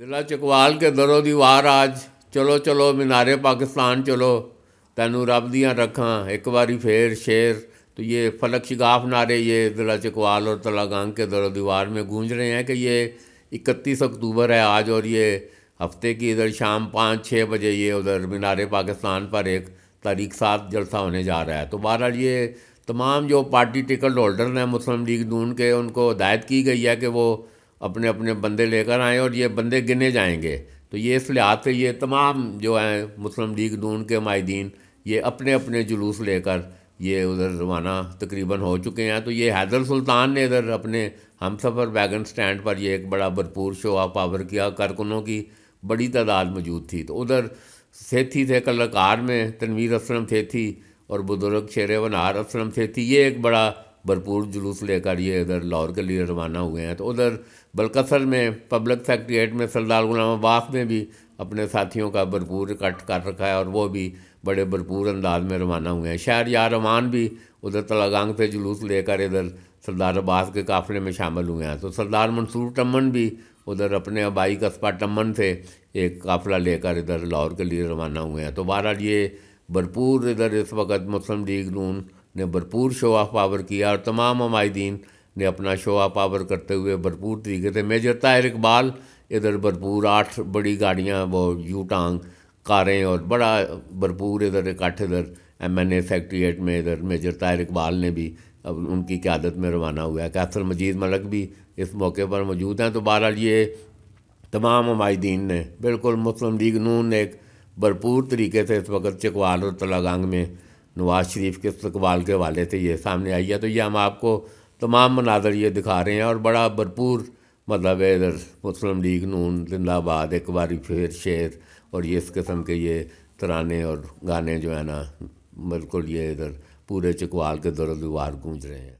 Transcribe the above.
दिला चकवाल के दरो दीवार आज चलो चलो ਚਲੋ पाकिस्तान चलो ਚਲੋ रब दियाँ रखा एक ਇੱਕ ਵਾਰੀ शेर तो ये फलक शिगाफ नारे ये दिला चकवाल और तलागांग के दरो दीवार में गूंज रहे हैं कि ये इकतीस अक्टूबर है आज और ये हफ्ते की इधर शाम पाँच छः बजे ये उधर मीनार पाकिस्तान पर एक तारीख सात जलसा होने जा रहा है तो बहरहाल ये तमाम जो पार्टी टिकट होल्डर हैं मुस्लिम लीग नून के उनको हदायत की गई है कि वो अपने अपने बंदे लेकर आए और ये बंदे गिने जाएंगे तो ये इस लिहाज से ये तमाम जो हैं मुस्लिम लीग नून के माहदीन ये अपने अपने जुलूस लेकर ये उधर रवाना तकरीबन हो चुके हैं तो ये हैदर सुल्तान ने इधर अपने हम सफ़र वैगन स्टैंड पर ये एक बड़ा भरपूर शो ऑफ पावर किया कारकुनों की बड़ी तादाद मौजूद थी तो उधर थी थे कलाकार में तनवीर असलम थी और बुजुर्ग शेर वनार असलम थी ये एक बड़ा भरपूर जुलूस लेकर ये इधर लाहौर के लिए रवाना हुए हैं तो उधर बलकसर में पब्लिक सेक्ट्रिएट में सरदार गुलाम अब्बास ने भी अपने साथियों का भरपूर इकट्ठ कर रखा है और वो भी बड़े भरपूर अंदाज में रवाना हुए हैं शहर या रवान भी उधर तलागंग से जुलूस लेकर इधर सरदार अब्बास के काफ़िले में शामिल हुए हैं तो सरदार मंसूर टमन भी उधर अपने आबाई कस्बा टमन से एक काफ़िला लेकर इधर लाहौर के लिए रवाना हुए हैं तो बहरहाल ये भरपूर इधर इस वक्त मुस्लिम लीग नून ने भरपूर शो ऑफ पावर किया और तमाम हमायदीन ने अपना शो ऑफ पावर करते हुए भरपूर तरीके से मेजर ताहिर इकबाल इधर भरपूर आठ बड़ी गाड़ियाँ वो यू टांग कारें और बड़ा भरपूर इधर इकट्ठ इधर एम एन ए सेक्रट्रिएट में इधर मेजर ताहिर इकबाल ने भी अब उनकी क्यादत में रवाना हुआ है कैसर मजीद मलक भी इस मौके पर मौजूद हैं तो बहरहाल ये तमाम हमायदीन ने बिल्कुल मुस्लिम लीग नून ने एक भरपूर तरीके से इस वक्त चकवाल और तलागंग में नवाज़ शरीफ के इस्तबाल के हवाले से ये सामने आई है तो ये हम आपको तमाम मनाजर ये दिखा रहे हैं और बड़ा भरपूर मतलब है इधर मुस्लिम लीग नून जिंदाबाद एक बारी फिर शेर और ये इस किस्म के ये तराने और गाने जो है ना बिल्कुल ये इधर पूरे चकवाल के दौर दीवार गूंज रहे हैं